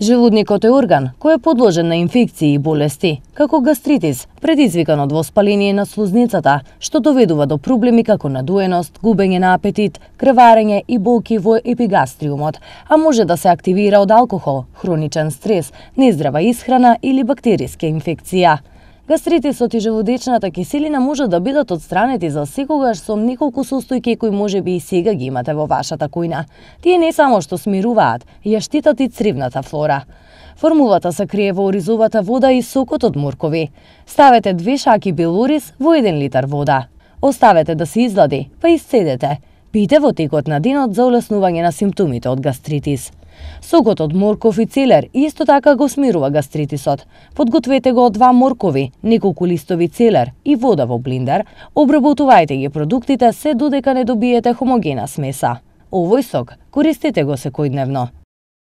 Желудникот е орган кој е подложен на инфекции и болести, како гастритис, предизвикан од воспаление на слузницата, што доведува до проблеми како надуеност, губење на апетит, крварење и болки во епигастриумот, а може да се активира од алкохол, хроничен стрес, нездрава исхрана или бактериска инфекција. Гастритисот и желудечната киселина може да бидат одстранети за секогаш со неколку состојки кои може би и сега ги имате во вашата кујна. Тие не само што смируваат, ја штитат и цривната флора. Формулата се крие во оризовата вода и сокот од моркови. Ставете две шаки белорис во еден литар вода. Оставете да се излади, па исцедете. Пијте во текот на денот за улеснување на симптомите од гастритис. Сокот од морков и целер исто така го смирува гастритисот. Подгответе го од два моркови, неколку листови целер и вода во блиндер, обработувајте ги продуктите се додека не добиете хомогена смеса. Овој сок користете го секојдневно.